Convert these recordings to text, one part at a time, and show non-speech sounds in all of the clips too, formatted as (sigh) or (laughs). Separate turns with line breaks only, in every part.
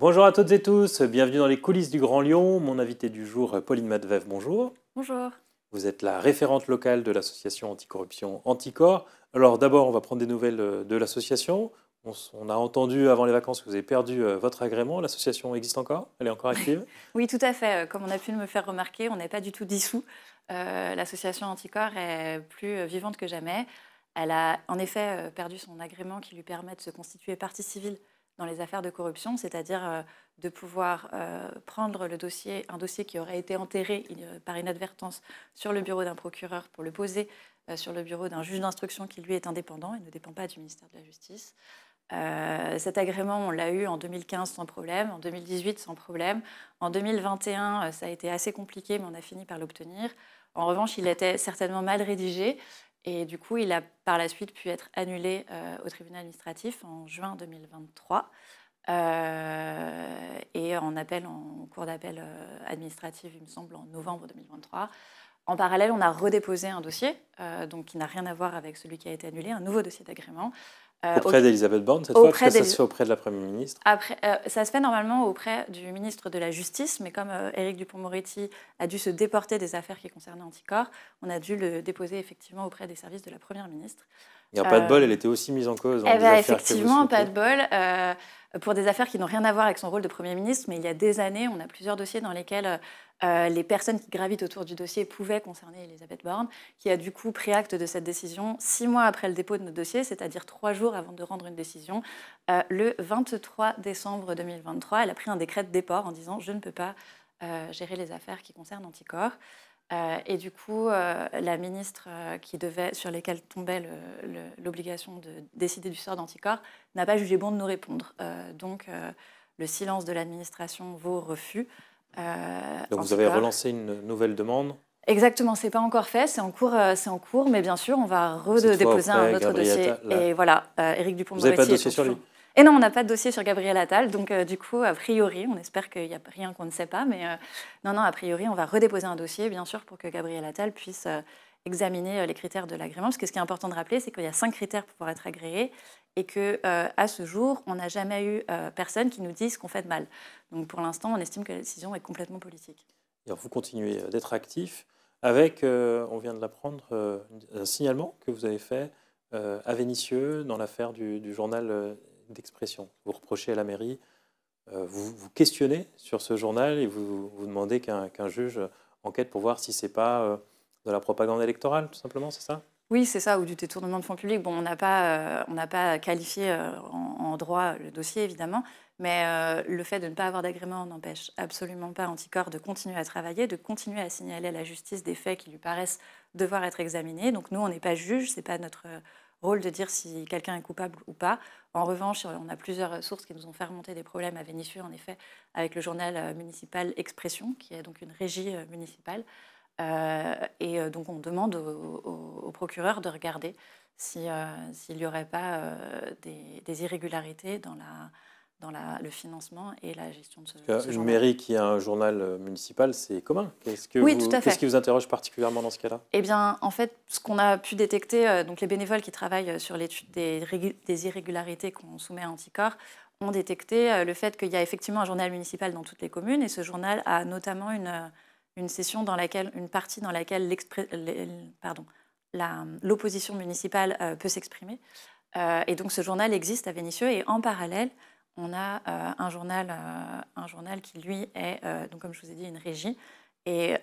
Bonjour à toutes et tous, bienvenue dans les coulisses du Grand Lyon. Mon invité du jour, Pauline Madvev, bonjour. Bonjour. Vous êtes la référente locale de l'association anticorruption Anticor. Alors d'abord, on va prendre des nouvelles euh, de l'association. On, a entendu avant les vacances que vous avez perdu euh, votre agrément. L'association existe encore Elle est encore active
(laughs) Oui, tout à fait. Euh, comme on a pu me faire remarquer, on n'est pas du tout dissous. l'association Anticor est plus vivante que jamais. Elle a en effet perdu son agrément qui lui permet de se constituer partie civile dans les affaires de corruption, c'est-à-dire euh, de pouvoir euh, prendre le dossier, un dossier qui aurait été enterré euh, par inadvertance sur le bureau d'un procureur pour le poser sur le bureau d'un juge d'instruction qui lui est indépendant et ne dépend pas du ministère de la Justice. cet agrément, on l'a eu en 2015 sans problème, en 2018 sans problème, en 2021 ça a été assez compliqué mais on a fini par l'obtenir. En revanche, il était certainement mal rédigé et du coup, il a par la suite pu être annulé euh, au tribunal administratif en juin 2023 euh, et en appel, en cours d'appel euh, administratif, il me semble, en novembre 2023. En parallèle, on a redéposé un dossier, donc qui n'a rien à voir avec celui qui a été annulé, un nouveau dossier d'agrément, euh, auprès d'Elisabeth Borne cette fois que ça se fait
auprès de la Première ministre
Après, euh, Ça se fait normalement auprès du ministre de la Justice, mais comme euh, Éric Dupont-Moretti a dû se déporter des affaires qui concernaient Anticorps, on a dû le déposer effectivement auprès des services de la Première ministre. Il n'y a pas de bol, elle était
aussi mise en cause. Dans eh ben, effectivement, pas de
bol pour des affaires qui n'ont rien à voir avec son rôle de Premier ministre, mais il y a des années, on a plusieurs dossiers dans lesquels euh, les personnes qui gravitent autour du dossier pouvaient concerner Elisabeth Borne, qui a du coup pris acte de cette décision six mois après le dépôt de notre dossier, c'est-à-dire trois jours avant de rendre une décision. Euh, le 23 décembre 2023, elle a pris un décret de déport en disant « je ne peux pas euh, gérer les affaires qui concernent Anticorps ». Euh, et du coup, euh, la ministre euh, qui devait, sur lesquelles tombait l'obligation de décider du sort d'anticorps n'a pas jugé bon de nous répondre. donc, le silence de l'administration vaut refus. donc,
vous avez relancé une nouvelle demande
Exactement, c'est pas encore fait, c'est en cours, c'est en cours, mais bien sûr, on va redéposer un autre dossier. Et voilà, eric Dupont-Moretti. Vous n'avez pas de dossier sur lui et non, on n'a pas de dossier sur Gabriel Attal, donc euh, du coup, a priori, on espère qu'il n'y a rien qu'on ne sait pas, mais euh, non, non, a priori, on va redéposer un dossier, bien sûr, pour que Gabriel Attal puisse euh, examiner les critères de l'agrément, parce que ce qui est important de rappeler, c'est qu'il y a cinq critères pour pouvoir être agréé, et que à ce jour, on n'a jamais eu personne qui nous dise qu'on fait de mal. Donc pour l'instant, on estime que la décision est complètement politique.
alors, vous continuez d'être actif avec, on vient de l'apprendre, un signalement que vous avez fait à Vénissieux dans l'affaire du, du journal d'expression. Vous reprochez à la mairie, euh, vous vous questionnez sur ce journal et vous vous demandez qu'un juge enquête pour voir si c'est pas euh, de la propagande électorale, tout simplement, c'est ça
oui, c'est ça, ou du détournement de fonds publics. Bon, on n'a pas, euh, n'a pas, qualifié en, droit le dossier, évidemment, mais le fait de ne pas avoir d'agrément n'empêche absolument pas Anticor de continuer à travailler, de continuer à signaler à la justice des faits qui lui paraissent devoir être examinés. Donc nous, on n'est pas juge, c'est pas notre rôle de dire si quelqu'un est coupable ou pas. En revanche, euh, on a plusieurs sources qui nous ont fait remonter des problèmes à Vénissieux, en effet, avec le journal euh, municipal Expression, qui est donc une régie euh, municipale. et donc on demande au, procureur de regarder s'il si, n'y aurait pas des, irrégularités dans la, dans le financement et la gestion de ce, Une journal.
mairie qui a un journal euh, municipal, c'est commun. Qu'est-ce que tout à fait. Qu'est-ce qui vous interroge particulièrement dans ce cas-là
Eh bien, en fait, ce qu'on a pu détecter, euh, donc les bénévoles qui travaillent euh, sur l'étude des, irrégularités qu'on soumet à Anticorps ont détecté le fait qu'il y a effectivement un journal municipal dans toutes les communes et ce journal a notamment une, session dans laquelle, une partie dans laquelle l'opposition municipale peut s'exprimer. et donc ce journal existe à Vénissieux et en parallèle, on a euh, un, journal, euh, un journal qui, lui, est, euh, donc, comme je vous ai dit, une régie, et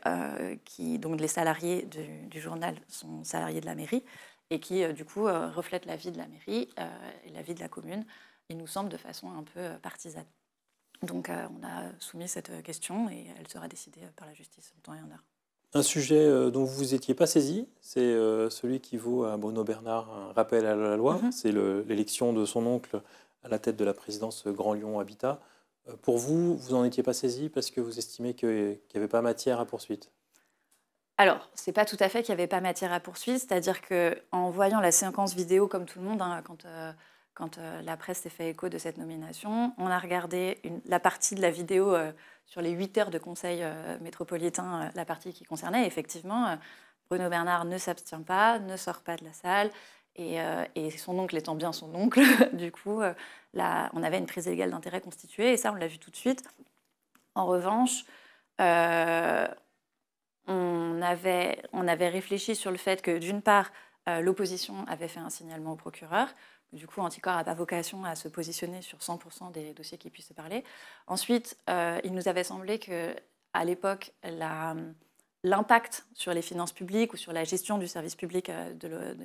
qui, donc, les salariés du, journal sont salariés de la mairie, et qui, du coup, reflète la vie de la mairie et la vie de la commune, il nous semble, de façon un peu partisane. Donc on a soumis cette question et elle sera décidée par la justice en temps et en heure.
Un sujet dont vous étiez pas saisi, c'est celui qui vaut à Bruno Bernard un rappel à la loi. Mm-hmm. C'est l'élection de son oncle à la tête de la présidence Grand Lyon Habitat. Euh, pour vous, vous n'en étiez pas saisi parce que vous estimez qu'il n'y avait pas matière à poursuite
alors, ce n'est pas tout à fait qu'il n'y avait pas matière à poursuite, c'est-à-dire qu'en voyant la séquence vidéo, comme tout le monde, hein, quand, euh, euh, la presse s'est fait écho de cette nomination, on a regardé la partie de la vidéo sur les 8 heures de conseil métropolitain, la partie qui concernait. effectivement, Bruno Bernard ne s'abstient pas, ne sort pas de la salle, euh, et, son oncle étant bien son oncle, (laughs) du coup, euh, là, on avait une prise légale d'intérêt constituée, et ça, on l'a vu tout de suite. En revanche, euh, on, avait, on avait réfléchi sur le fait que, d'une part, l'opposition avait fait un signalement au procureur. Du coup, Anticor n'a pas vocation à se positionner sur 100% des dossiers qui puissent se parler. Ensuite, il nous avait semblé que, à l'époque, la l'impact sur les finances publiques ou sur la gestion du service public de,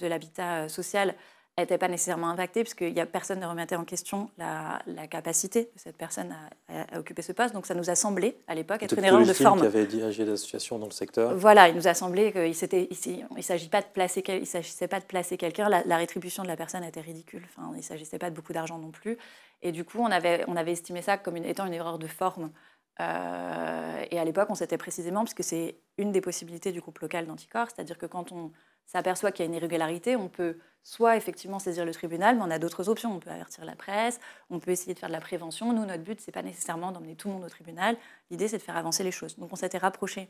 de l'habitat euh, social n'était pas nécessairement impactée, puisque y a personne ne remettait en question la, capacité de cette personne à, occuper ce poste. Donc ça nous a semblé, à l'époque, être une erreur de forme. qui avait
dirigé l'association dans le secteur.
Voilà, il nous a semblé qu'il ne s'agissait pas de placer, il s'agissait pas de placer quelqu'un. La, rétribution de la personne était ridicule. Enfin, il ne s'agissait pas de beaucoup d'argent non plus. Et du coup, on avait, estimé ça comme étant une erreur de forme. Euh, et à l'époque, on s'était précisément, puisque c'est une des possibilités du groupe local d'anticorps, c'est-à-dire que quand on s'aperçoit qu'il y a une irrégularité, on peut soit effectivement saisir le tribunal, mais on a d'autres options. On peut avertir la presse, on peut essayer de faire de la prévention. Nous, notre but, ce n'est pas nécessairement d'emmener tout le monde au tribunal. L'idée, c'est de faire avancer les choses. Donc, on s'était rapproché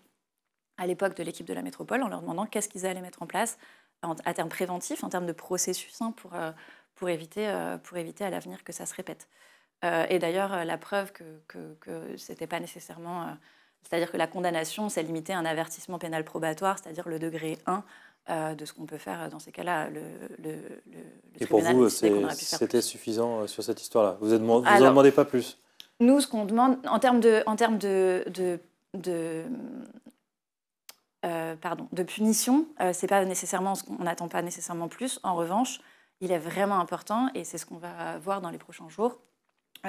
à l'époque de l'équipe de la métropole en leur demandant qu'est-ce qu'ils allaient mettre en place à terme préventif, en termes de processus, hein, pour, euh, pour, éviter, euh, pour éviter à l'avenir que ça se répète. Euh, et d'ailleurs, la preuve que, ce n'était pas nécessairement... c'est-à-dire que la condamnation, c'est limité à un avertissement pénal probatoire, c'est-à-dire le degré 1 euh, de ce qu'on peut faire dans ces cas-là. Le, Et pour vous, c'était
suffisant euh, sur cette histoire-là Vous n'en demandez pas plus
Nous, ce qu'on demande, en termes de, euh, pardon, de punition, ce c'est pas nécessairement ce qu'on n'attend pas nécessairement plus. En revanche, il est vraiment important, et c'est ce qu'on va voir dans les prochains jours,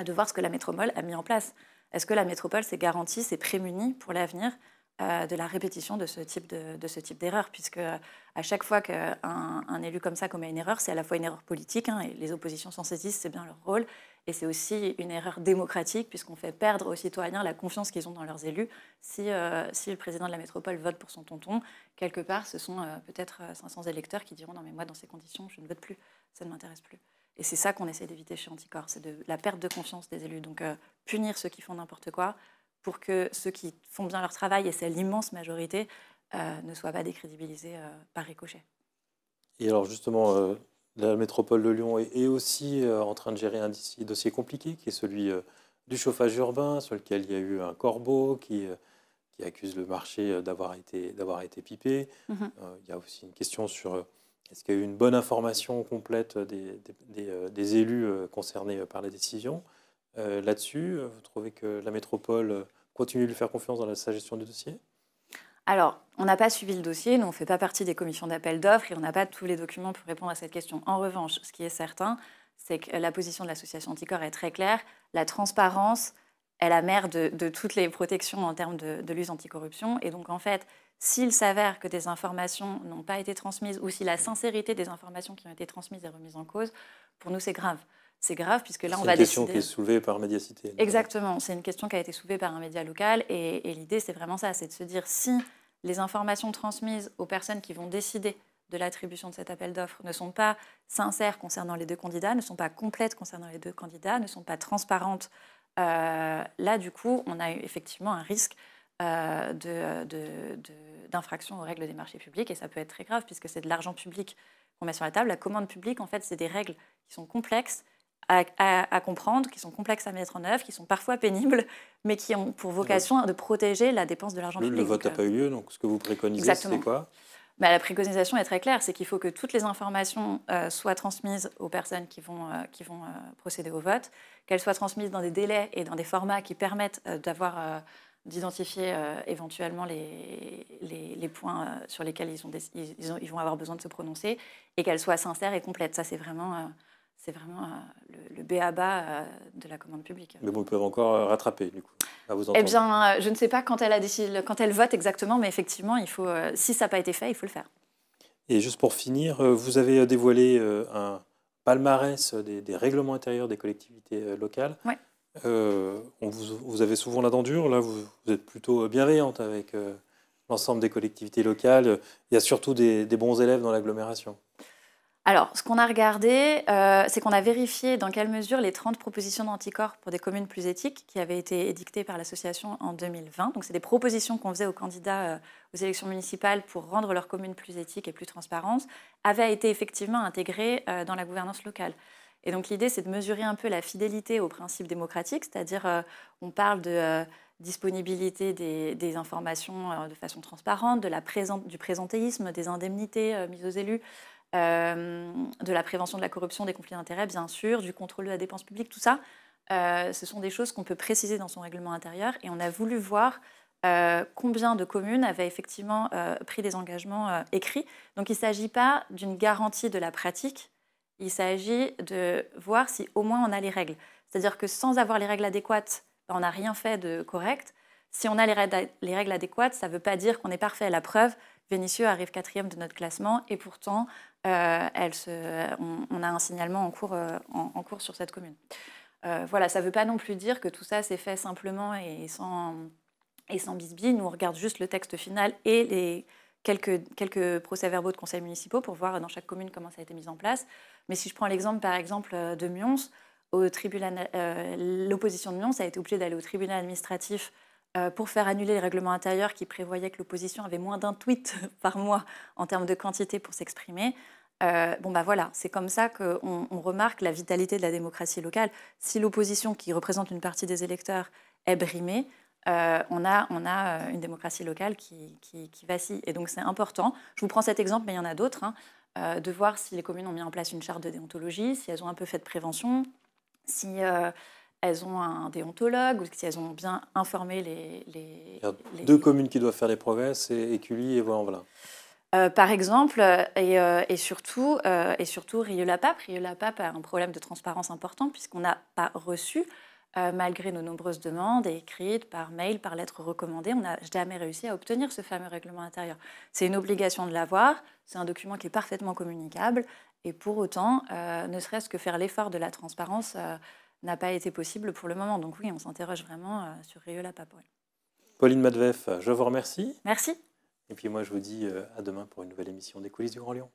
de voir ce que la métropole a mis en place. Est-ce que la métropole s'est garantie, s'est prémunie pour l'avenir euh, de la répétition de ce type de, ce type d'erreur, puisque euh, à chaque fois qu'un élu comme ça commet une erreur, c'est à la fois une erreur politique, hein, et les oppositions s'en saisissent, c'est bien leur rôle, et c'est aussi une erreur démocratique, puisqu'on fait perdre aux citoyens la confiance qu'ils ont dans leurs élus. Si, euh, le président de la métropole vote pour son tonton, quelque part, ce sont peut-être 500 électeurs qui diront Non, mais moi, dans ces conditions, je ne vote plus, ça ne m'intéresse plus. Et c'est ça qu'on essaie d'éviter chez Anticorps, c'est de la perte de confiance des élus. Donc, punir ceux qui font n'importe quoi, pour que ceux qui font bien leur travail, et c'est l'immense majorité, euh, ne soient pas décrédibilisés euh, par ricochet.
Et alors justement, euh, la métropole de Lyon est, aussi en train de gérer un dossier compliqué qui est celui du chauffage urbain, sur lequel il y a eu un corbeau qui, accuse le marché d'avoir été, pipé. Mhm. il y a aussi une question sur est-ce qu'il y a eu une bonne information complète des élus concernés par la décision. Euh, là-dessus euh, Vous trouvez que la métropole euh, continue de lui faire confiance dans sa gestion du dossier
alors, on n'a pas suivi le dossier, nous on ne fait pas partie des commissions d'appel d'offres et on n'a pas tous les documents pour répondre à cette question. En revanche, ce qui est certain, c'est que la position de l'association Anticorps est très claire. La transparence est la mère de, toutes les protections en termes de, de anticorruption. Et donc, en fait, s'il s'avère que des informations n'ont pas été transmises ou si la sincérité des informations qui ont été transmises est remise en cause, pour nous, c'est grave c'est grave puisque là, on va décider... C'est une question qui est
soulevée par médiacité.
Exactement, c'est une question qui a été soulevée par un média local et, l'idée, c'est vraiment ça, c'est de se dire si les informations transmises aux personnes qui vont décider de l'attribution de cet appel d'offres ne sont pas sincères concernant les deux candidats, ne sont pas complètes concernant les deux candidats, ne sont pas transparentes, euh, là, du coup, on a effectivement un risque euh, d'infraction aux règles des marchés publics et ça peut être très grave puisque c'est de l'argent public qu'on met sur la table. La commande publique, en fait, c'est des règles qui sont complexes à, comprendre, qui sont complexes à mettre en œuvre, qui sont parfois pénibles, mais qui ont pour vocation de protéger la dépense de l'argent public. Le vote n'a pas
eu lieu, donc ce que vous préconisez, c'est quoi
bah, la préconisation est très claire, c'est qu'il faut que toutes les informations euh, soient transmises aux personnes qui vont, euh, qui vont euh, procéder au vote, qu'elles soient transmises dans des délais et dans des formats qui permettent d'avoir d'identifier éventuellement les, les, points sur lesquels ils, vont avoir besoin de se prononcer, et qu'elles soient sincères et complètes. Ça, c'est vraiment c'est vraiment euh, le, le béaba euh, de la commande publique.
Mais bon, ils peuvent encore euh, rattraper, du coup. À vous eh
bien, je ne sais pas quand elle, a quand elle vote exactement, mais effectivement, il faut, si ça n'a pas été fait, il faut le faire.
Et juste pour finir, vous avez dévoilé un palmarès des, règlements intérieurs des collectivités locales. Oui. on vous, avez souvent la dent dure, là vous, êtes plutôt bienveillante avec l'ensemble des collectivités locales. Il y a surtout des bons élèves dans l'agglomération.
Alors, ce qu'on a regardé, euh, c'est qu'on a vérifié dans quelle mesure les 30 propositions d'anticorps pour des communes plus éthiques qui avaient été édictées par l'association en 2020, donc c'est des propositions qu'on faisait aux candidats euh, aux élections municipales pour rendre leurs communes plus éthiques et plus transparentes, avaient été effectivement intégrées euh, dans la gouvernance locale. Et donc l'idée, c'est de mesurer un peu la fidélité aux principes démocratiques, c'est-à-dire on parle de disponibilité des, informations de façon transparente, de du présentéisme, des indemnités mises aux élus. Euh, de la prévention de la corruption, des conflits d'intérêts, bien sûr, du contrôle de la dépense publique, tout ça, euh, ce sont des choses qu'on peut préciser dans son règlement intérieur. Et on a voulu voir euh, combien de communes avaient effectivement pris des engagements écrits. Donc il ne s'agit pas d'une garantie de la pratique, il s'agit de voir si au moins on a les règles. C'est-à-dire que sans avoir les règles adéquates, ben, on n'a rien fait de correct. Si on a les règles adéquates, ça ne veut pas dire qu'on est parfait. La preuve, Vénitieux arrive quatrième de notre classement et pourtant, euh, on, a un signalement en cours, euh, sur cette commune. Euh, voilà, ça ne veut pas non plus dire que tout ça s'est fait simplement et sans, et Nous, on regarde juste le texte final et quelques, procès-verbaux de conseils municipaux pour voir dans chaque commune comment ça a été mis en place. Mais si je prends l'exemple, par exemple, de Mions, l'opposition de Mions a été obligée d'aller au tribunal administratif euh, pour faire annuler les règlements intérieurs qui prévoyaient que l'opposition avait moins d'un tweet (laughs) par mois en termes de quantité pour s'exprimer. Euh, bon bah voilà, c'est comme ça qu'on on remarque la vitalité de la démocratie locale. Si l'opposition, qui représente une partie des électeurs, est brimée, euh, on, a, on a une démocratie locale qui, qui, vacille. Et donc c'est important. Je vous prends cet exemple, mais il y en a d'autres, hein, de voir si les communes ont mis en place une charte de déontologie, si elles ont un peu fait de prévention, si elles ont un déontologue ou si elles ont bien informé les.
Il y a deux communes qui doivent faire les progrès, c'est Écully et voie en euh, par
exemple, euh, euh, et, surtout, euh, et surtout Rieux-la-Pape. Rieux-la-Pape a un problème de transparence important puisqu'on n'a pas reçu, malgré nos nombreuses demandes écrites, par mail, par lettre recommandée, on n'a jamais réussi à obtenir ce fameux règlement intérieur. C'est une obligation de l'avoir, c'est un document qui est parfaitement communicable, et pour autant, ne serait-ce que faire l'effort de la transparence n'a pas été possible pour le moment. Donc oui, on s'interroge vraiment euh, sur Rieux-la
Pauline Madveff, euh, je vous remercie. Merci. Et puis moi, je vous dis euh, à demain pour une nouvelle émission des coulisses du Grand Lyon.